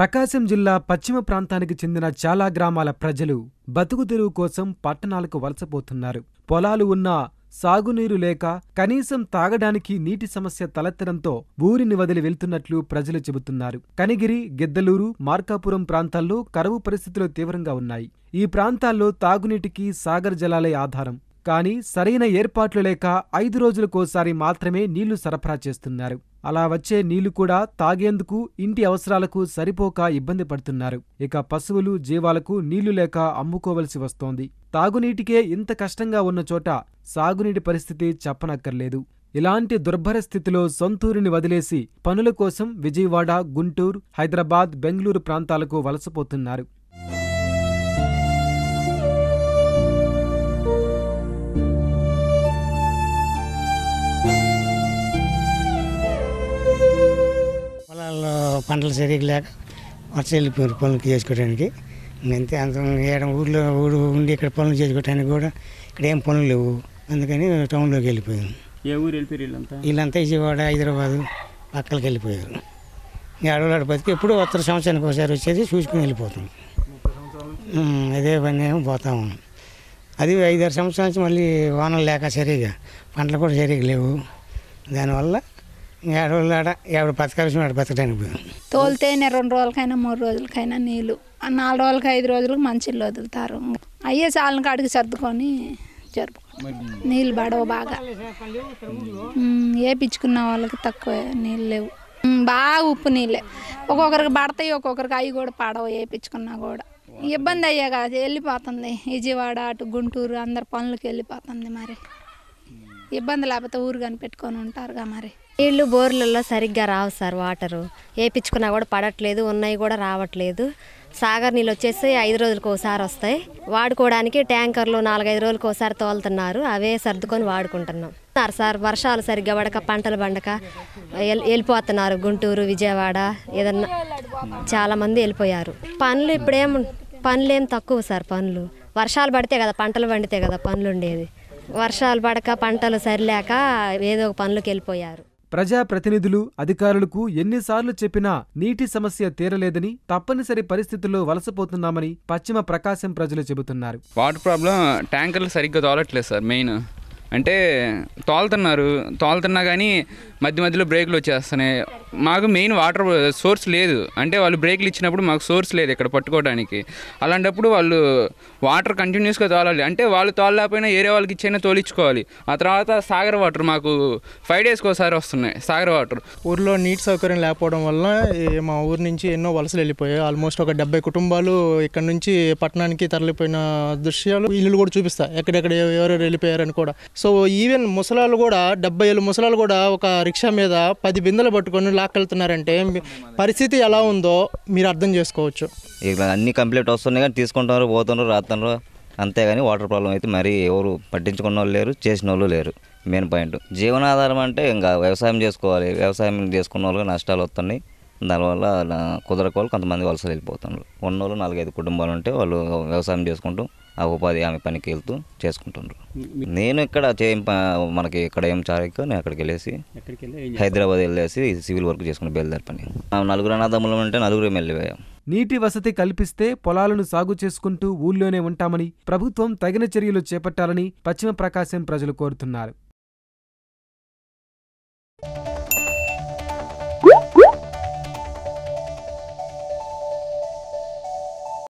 ప్రకాశం జిల్లా పశ్చిమ ప్రాంతానికి చెందిన చాలా గ్రామాల ప్రజలు బతుకు తెరువు కోసం పట్టణాలకు వలసపోతున్నారు పొలాలు ఉన్నా సాగునీరు లేక కనీసం తాగడానికి నీటి సమస్య తలెత్తడంతో ఊరిని వదిలి వెళ్తున్నట్లు ప్రజలు చెబుతున్నారు కనిగిరి గిద్దలూరు మార్కాపురం ప్రాంతాల్లో కరువు పరిస్థితులు తీవ్రంగా ఉన్నాయి ఈ ప్రాంతాల్లో తాగునీటికి సాగర్ జలాలే ఆధారం కానీ సరైన ఏర్పాట్లు లేక ఐదు రోజులకోసారి మాత్రమే నీళ్లు సరఫరా చేస్తున్నారు అలా వచ్చే నీళ్లు కూడా తాగేందుకు ఇంటి అవసరాలకు సరిపోక ఇబ్బంది పడుతున్నారు ఇక పశువులు జీవాలకు నీళ్లు లేక అమ్ముకోవలసి వస్తోంది తాగునీటికే ఇంత కష్టంగా ఉన్న చోట సాగునీటి పరిస్థితి చెప్పనక్కర్లేదు ఇలాంటి దుర్భర స్థితిలో సొంతూరిని వదిలేసి పనుల కోసం విజయవాడ గుంటూరు హైదరాబాద్ బెంగళూరు ప్రాంతాలకు వలసపోతున్నారు పంటలు సరిగ్గా లేక వర్షం వెళ్ళిపోయారు పనులు చేసుకోవడానికి అంతే అంత ఏడ ఊళ్ళో ఊరు ఉండి ఇక్కడ పనులు చేసుకోవడానికి కూడా ఇక్కడ ఏం పనులు లేవు అందుకని టౌన్లోకి వెళ్ళిపోయాను ఏ ఊరు వెళ్ళిపోయారు వీళ్ళంతా విజయవాడ హైదరాబాదు పక్కలకి వెళ్ళిపోయారు అడవులాడు బతికి ఎప్పుడు ఉత్తర సంవత్సరానికి ఒకసారి వచ్చేది చూసుకుని వెళ్ళిపోతాం అదే పని ఏమో పోతా ఉన్నాం అది ఐదారు సంవత్సరాల నుంచి మళ్ళీ వానలు లేక సరిగా పంటలు కూడా సరిగా లేవు దానివల్ల ఏడవాళ్ళాడ ఎవడు బతకడానికి తోలితేనే రెండు రోజులకైనా మూడు రోజులకైనా నీళ్ళు నాలుగు రోజులకి ఐదు రోజులకు మంచిళ్ళు వదులుతారు అయ్యే చాలని కాడికి సర్దుకొని జరుపు నీళ్ళు పడవు బాగా ఏ పిచ్చుకున్న వాళ్ళకి తక్కువ నీళ్ళు లేవు బాగా ఉప్పు నీళ్ళే ఒక్కొక్కరికి పడతాయి ఒక్కొక్కరికి అవి కూడా పడవు వేయించుకున్నా కూడా ఇబ్బంది అయ్యా కాదు వెళ్ళిపోతుంది విజయవాడ అటు గుంటూరు అందరు పనులకి వెళ్ళిపోతుంది మరి ఇబ్బంది లేకపోతే ఊరు కనిపెట్టుకొని ఉంటారుగా మరి నీళ్లు బోర్లలో సరిగ్గా రావు సార్ వాటరు వేయించుకున్నా కూడా పడట్లేదు ఉన్నాయి కూడా రావట్లేదు సాగర్ నీళ్ళు వచ్చేసి ఐదు రోజులకు ఒకసారి వస్తాయి వాడుకోవడానికి ట్యాంకర్లు నాలుగైదు రోజులకు ఒకసారి తోలుతున్నారు అవే సర్దుకొని వాడుకుంటున్నాం సార్ సార్ వర్షాలు సరిగ్గా పడక పంటలు పండక వెళ్ళిపోతున్నారు గుంటూరు విజయవాడ ఏదన్నా చాలామంది వెళ్ళిపోయారు పనులు ఇప్పుడేం పనులేం తక్కువ సార్ పనులు వర్షాలు పడితే కదా పంటలు పండితే కదా పనులు ఉండేది వర్షాలు పడక పంటలు సరిలేక ఏదో ఒక పనులకు వెళ్ళిపోయారు ప్రజాప్రతినిధులు అధికారులకు ఎన్నిసార్లు చెప్పినా నీటి సమస్య తీరలేదని తప్పనిసరి పరిస్థితుల్లో వలసపోతున్నామని పశ్చిమ ప్రకాశం ప్రజలు చెబుతున్నారు వాటర్ ప్రాబ్లం ట్యాంకర్లు సరిగ్గా తోలట్లేదు సార్ మెయిన్ అంటే తోలుతున్నారు తోలుతున్నా కానీ మధ్య మధ్యలో బ్రేక్లు వచ్చేస్తున్నాయి మాకు మెయిన్ వాటర్ సోర్స్ లేదు అంటే వాళ్ళు బ్రేక్లు ఇచ్చినప్పుడు మాకు సోర్స్ లేదు ఇక్కడ పట్టుకోవడానికి అలాంటప్పుడు వాళ్ళు వాటర్ కంటిన్యూస్గా తోలాలి అంటే వాళ్ళు తోలలేకపోయినా ఏరే వాళ్ళకి ఇచ్చైనా తోలించుకోవాలి ఆ తర్వాత సాగర్ వాటర్ మాకు ఫైవ్ డేస్కి ఒకసారి వస్తున్నాయి సాగర్ వాటర్ ఊర్లో నీటి సౌకర్యం లేకపోవడం వల్ల మా ఊరు నుంచి ఎన్నో వలసలు వెళ్ళిపోయాయి ఆల్మోస్ట్ ఒక డెబ్బై కుటుంబాలు ఇక్కడ నుంచి పట్టణానికి తరలిపోయిన దృశ్యాలు ఇల్లు కూడా చూపిస్తాయి ఎక్కడెక్కడ ఎవరెవరు వెళ్ళిపోయారని కూడా సో ఈవెన్ ముసలాలు కూడా డెబ్బై ఏళ్ళు ముసలాలు కూడా ఒక రిక్షా మీద పది బిందెలు పట్టుకొని లాక్కెళ్తున్నారంటే పరిస్థితి ఎలా ఉందో మీరు అర్థం చేసుకోవచ్చు ఇక్కడ అన్ని కంప్లీట్ వస్తున్నాయి కానీ తీసుకుంటున్నారు పోతున్నారు రాస్తున్నారు అంతేగాని వాటర్ ప్రాబ్లం అయితే మరీ ఎవరు పట్టించుకున్న వాళ్ళు లేరు చేసిన వాళ్ళు లేరు మెయిన్ పాయింట్ జీవనాధారం అంటే ఇంకా వ్యవసాయం చేసుకోవాలి వ్యవసాయం చేసుకున్న వాళ్ళకి నష్టాలు వస్తున్నాయి దానివల్ల కుదరక వాళ్ళు కొంతమంది వలసలు వెళ్ళిపోతున్నారు ఉన్న వాళ్ళు నాలుగైదు కుటుంబాలు ఉంటే వాళ్ళు వ్యవసాయం చేసుకుంటూ ఆ ఉపాధి ఆమె పనికి వెళ్తూ చేసుకుంటున్నారు నేను ఇక్కడ చే మనకి ఇక్కడ ఏం చారిక నేను అక్కడికి వెళ్ళేసి హైదరాబాద్ వెళ్ళేసి సివిల్ వర్క్ చేసుకుని బయలుదేరి పని నలుగురు అనాథములు ఉంటే నలుగురు వెళ్ళిపోయాం నీటి వసతి కల్పిస్తే పొలాలను సాగు చేసుకుంటూ ఊళ్ళోనే ఉంటామని ప్రభుత్వం తగిన చర్యలు చేపట్టాలని పశ్చిమ ప్రకాశం ప్రజలు కోరుతున్నారు